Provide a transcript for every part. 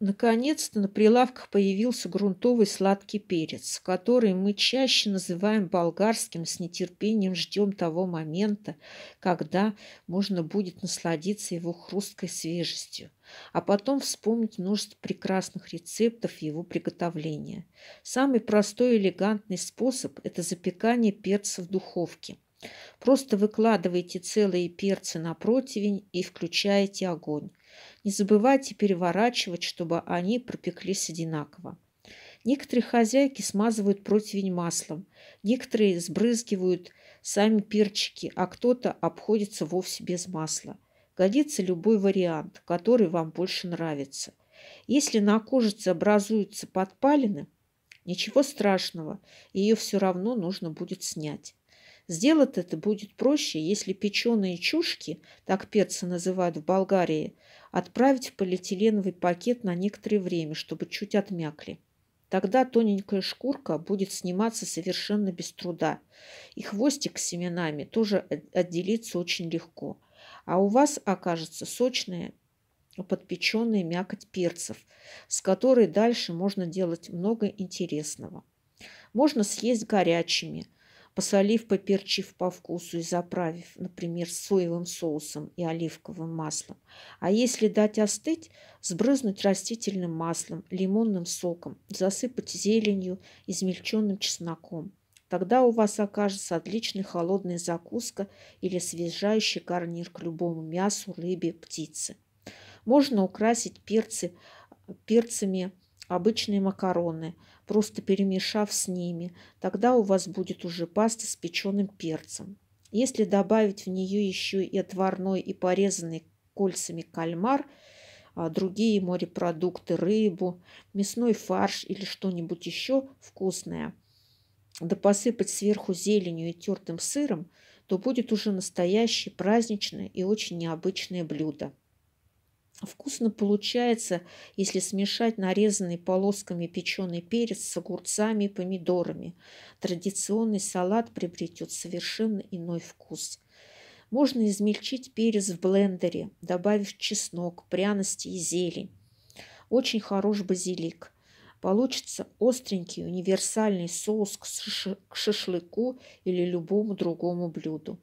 Наконец-то на прилавках появился грунтовый сладкий перец, который мы чаще называем болгарским, с нетерпением ждем того момента, когда можно будет насладиться его хрусткой свежестью, а потом вспомнить множество прекрасных рецептов его приготовления. Самый простой и элегантный способ – это запекание перца в духовке – Просто выкладывайте целые перцы на противень и включаете огонь. Не забывайте переворачивать, чтобы они пропеклись одинаково. Некоторые хозяйки смазывают противень маслом, некоторые сбрызгивают сами перчики, а кто-то обходится вовсе без масла. Годится любой вариант, который вам больше нравится. Если на кожице образуются подпалины, ничего страшного, ее все равно нужно будет снять. Сделать это будет проще, если печеные чушки, так перцы называют в Болгарии, отправить в полиэтиленовый пакет на некоторое время, чтобы чуть отмякли. Тогда тоненькая шкурка будет сниматься совершенно без труда, и хвостик с семенами тоже отделится очень легко. А у вас окажется сочная, подпеченная мякоть перцев, с которой дальше можно делать много интересного. Можно съесть горячими, посолив, поперчив по вкусу и заправив, например, соевым соусом и оливковым маслом. А если дать остыть, сбрызнуть растительным маслом, лимонным соком, засыпать зеленью, измельченным чесноком. Тогда у вас окажется отличная холодная закуска или свежающий гарнир к любому мясу, рыбе, птице. Можно украсить перцы, перцами обычные макароны – просто перемешав с ними. Тогда у вас будет уже паста с печеным перцем. Если добавить в нее еще и отварной и порезанный кольцами кальмар, а, другие морепродукты, рыбу, мясной фарш или что-нибудь еще вкусное, да посыпать сверху зеленью и тертым сыром, то будет уже настоящее праздничное и очень необычное блюдо. Вкусно получается, если смешать нарезанный полосками печеный перец с огурцами и помидорами. Традиционный салат приобретет совершенно иной вкус. Можно измельчить перец в блендере, добавив чеснок, пряности и зелень. Очень хорош базилик. Получится остренький универсальный соус к шашлыку или любому другому блюду.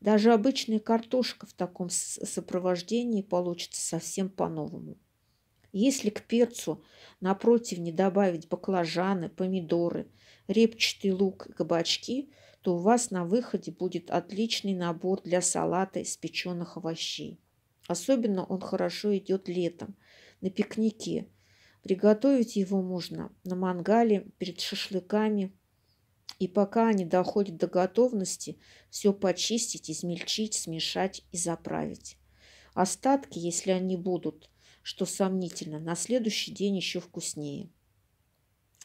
Даже обычная картошка в таком сопровождении получится совсем по-новому. Если к перцу напротив не добавить баклажаны, помидоры, репчатый лук и кабачки, то у вас на выходе будет отличный набор для салата из печеных овощей. Особенно он хорошо идет летом, на пикнике. Приготовить его можно на мангале, перед шашлыками, и пока они доходят до готовности, все почистить, измельчить, смешать и заправить. Остатки, если они будут, что сомнительно, на следующий день еще вкуснее.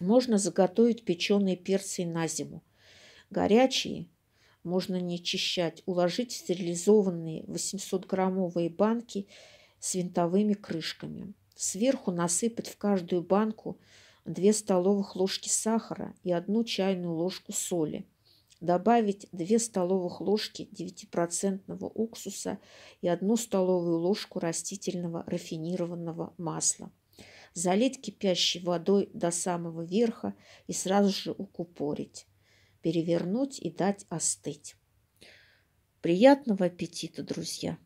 Можно заготовить печеные перцы на зиму. Горячие можно не очищать, уложить в стерилизованные 800-граммовые банки с винтовыми крышками. Сверху насыпать в каждую банку – 2 столовых ложки сахара и 1 чайную ложку соли. Добавить 2 столовых ложки 9% уксуса и 1 столовую ложку растительного рафинированного масла. Залить кипящей водой до самого верха и сразу же укупорить. Перевернуть и дать остыть. Приятного аппетита, друзья!